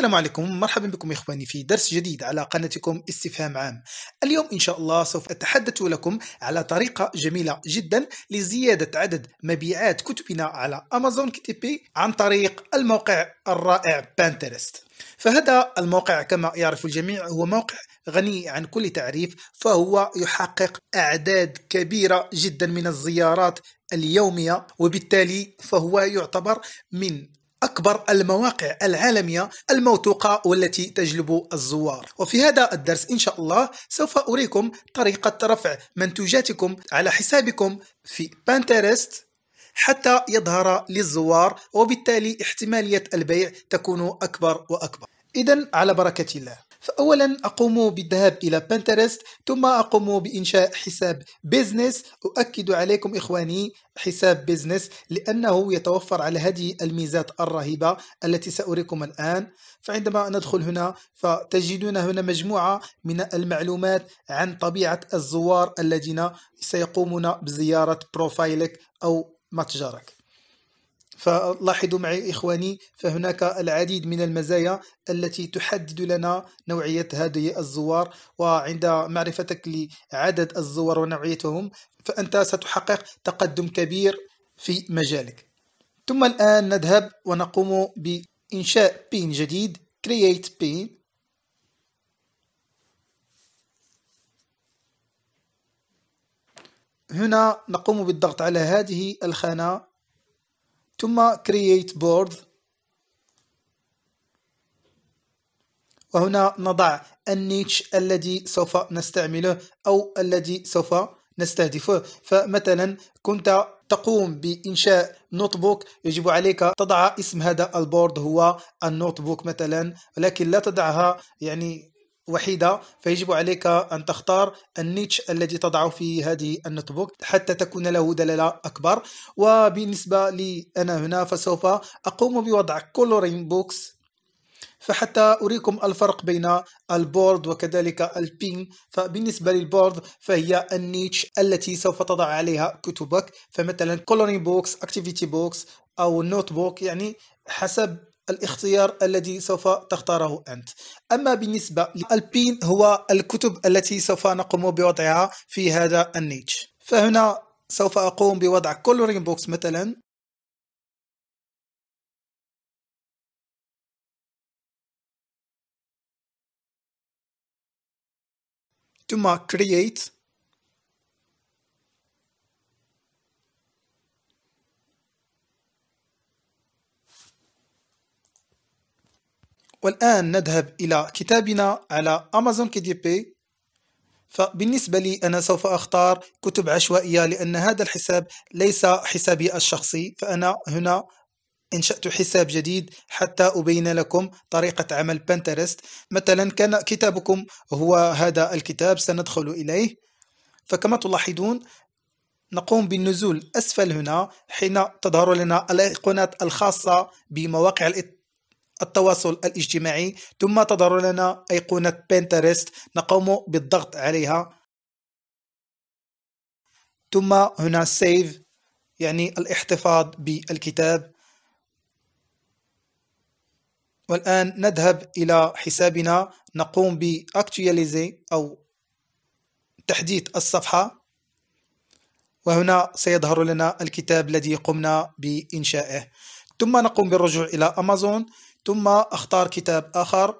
السلام عليكم مرحبا بكم إخواني في درس جديد على قناتكم استفهام عام اليوم إن شاء الله سوف أتحدث لكم على طريقة جميلة جدا لزيادة عدد مبيعات كتبنا على أمازون كتبي عن طريق الموقع الرائع بانترست فهذا الموقع كما يعرف الجميع هو موقع غني عن كل تعريف فهو يحقق أعداد كبيرة جدا من الزيارات اليومية وبالتالي فهو يعتبر من أكبر المواقع العالمية الموثوقة والتي تجلب الزوار وفي هذا الدرس إن شاء الله سوف أريكم طريقة رفع منتوجاتكم على حسابكم في بانترست حتى يظهر للزوار وبالتالي احتمالية البيع تكون أكبر وأكبر إذا على بركة الله فأولا أقوم بالذهاب إلى بنترست ثم أقوم بإنشاء حساب بيزنس أؤكد عليكم إخواني حساب بيزنس لأنه يتوفر على هذه الميزات الرهيبة التي سأريكم الآن فعندما ندخل هنا فتجدون هنا مجموعة من المعلومات عن طبيعة الزوار الذين سيقومون بزيارة بروفايلك أو متجرك فلاحظوا معي إخواني فهناك العديد من المزايا التي تحدد لنا نوعية هذه الزوار وعند معرفتك لعدد الزوار ونوعيتهم فأنت ستحقق تقدم كبير في مجالك ثم الآن نذهب ونقوم بإنشاء بين جديد create pin هنا نقوم بالضغط على هذه الخانة ثم create board وهنا نضع النيتش الذي سوف نستعمله أو الذي سوف نستهدفه فمثلا كنت تقوم بإنشاء نوت بوك يجب عليك تضع اسم هذا البورد هو النوت بوك مثلا ولكن لا تضعها يعني وحيدة فيجب عليك أن تختار النيتش الذي تضعه في هذه النوت بوك حتى تكون له دلالة أكبر وبالنسبة لي أنا هنا فسوف أقوم بوضع كولورين بوكس فحتى أريكم الفرق بين البورد وكذلك البين فبالنسبة للبورد فهي النيتش التي سوف تضع عليها كتبك فمثلا كولورين بوكس اكتيفيتي بوكس أو نوت بوك يعني حسب الاختيار الذي سوف تختاره أنت أما بالنسبة للبين هو الكتب التي سوف نقوم بوضعها في هذا النيتش فهنا سوف أقوم بوضع كولورين بوكس مثلا ثم create والآن نذهب إلى كتابنا على أمازون كي دي بي فبالنسبة لي أنا سوف أختار كتب عشوائية لأن هذا الحساب ليس حسابي الشخصي فأنا هنا انشأت حساب جديد حتى أبين لكم طريقة عمل بنترست مثلا كان كتابكم هو هذا الكتاب سندخل إليه فكما تلاحظون نقوم بالنزول أسفل هنا حين تظهر لنا الأيقونات الخاصة بمواقع التواصل الاجتماعي ثم تظهر لنا أيقونة بنترست نقوم بالضغط عليها ثم هنا سيف يعني الاحتفاظ بالكتاب والآن نذهب إلى حسابنا نقوم بأكتواليزي أو تحديث الصفحة وهنا سيظهر لنا الكتاب الذي قمنا بإنشائه ثم نقوم بالرجوع إلى أمازون ثم أختار كتاب آخر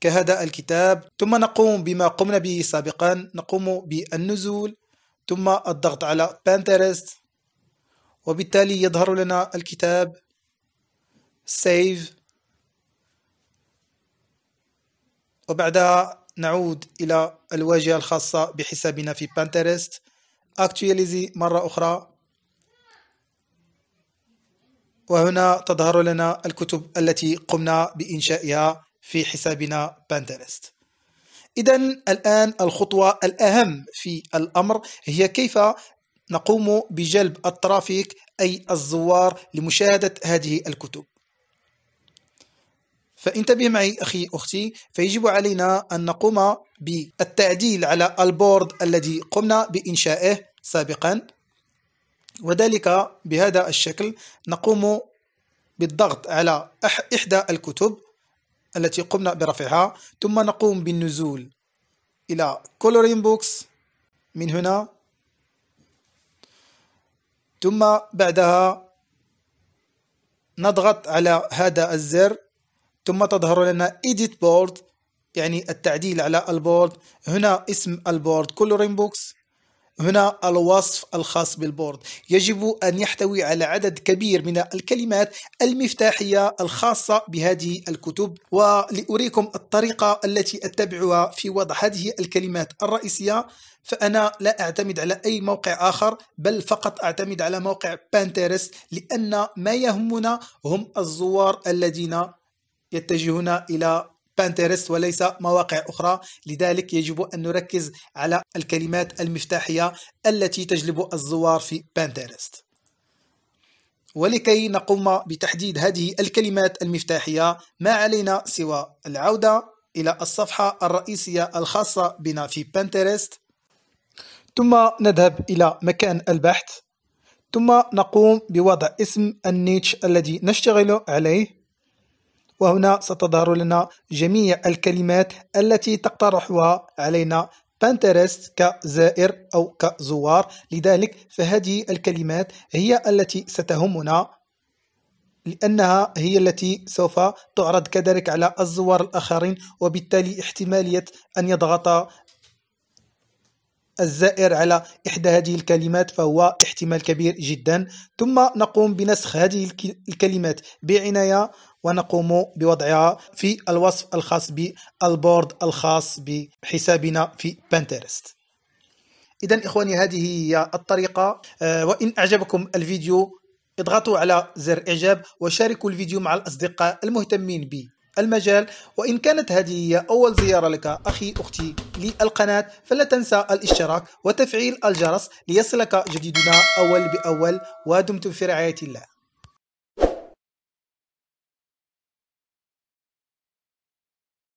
كهذا الكتاب ثم نقوم بما قمنا به سابقا نقوم بالنزول ثم الضغط على بانترست وبالتالي يظهر لنا الكتاب سيف وبعدها نعود إلى الواجهة الخاصة بحسابنا في بانترست actualize مرة أخرى وهنا تظهر لنا الكتب التي قمنا بإنشائها في حسابنا باندرست إذا الآن الخطوة الأهم في الأمر هي كيف نقوم بجلب الترافيك أي الزوار لمشاهدة هذه الكتب فانتبه معي أخي أختي فيجب علينا أن نقوم بالتعديل على البورد الذي قمنا بإنشائه سابقا وذلك بهذا الشكل نقوم بالضغط على إحدى الكتب التي قمنا برفعها ثم نقوم بالنزول إلى coloring books من هنا ثم بعدها نضغط على هذا الزر ثم تظهر لنا edit board يعني التعديل على البورد هنا اسم البورد coloring books هنا الوصف الخاص بالبورد يجب أن يحتوي على عدد كبير من الكلمات المفتاحية الخاصة بهذه الكتب ولأريكم الطريقة التي أتبعها في وضع هذه الكلمات الرئيسية فأنا لا أعتمد على أي موقع آخر بل فقط أعتمد على موقع بانترست لأن ما يهمنا هم الزوار الذين يتجهون إلى بانترست وليس مواقع أخرى لذلك يجب أن نركز على الكلمات المفتاحية التي تجلب الزوار في بانترست ولكي نقوم بتحديد هذه الكلمات المفتاحية ما علينا سوى العودة إلى الصفحة الرئيسية الخاصة بنا في بانترست ثم نذهب إلى مكان البحث ثم نقوم بوضع اسم النيتش الذي نشتغل عليه وهنا ستظهر لنا جميع الكلمات التي تقترحها علينا بانترست كزائر أو كزوار لذلك فهذه الكلمات هي التي ستهمنا لأنها هي التي سوف تعرض كذلك على الزوار الآخرين وبالتالي احتمالية أن يضغط الزائر على إحدى هذه الكلمات فهو احتمال كبير جدا ثم نقوم بنسخ هذه الكلمات بعناية ونقوم بوضعها في الوصف الخاص بالبورد الخاص بحسابنا في بنترست إذا إخواني هذه هي الطريقة آه، وإن أعجبكم الفيديو اضغطوا على زر إعجاب وشاركوا الفيديو مع الأصدقاء المهتمين به المجال وإن كانت هذه هي أول زيارة لك أخي أختي للقناة فلا تنسى الاشتراك وتفعيل الجرس ليصلك جديدنا أول بأول ودمتم في رعاية الله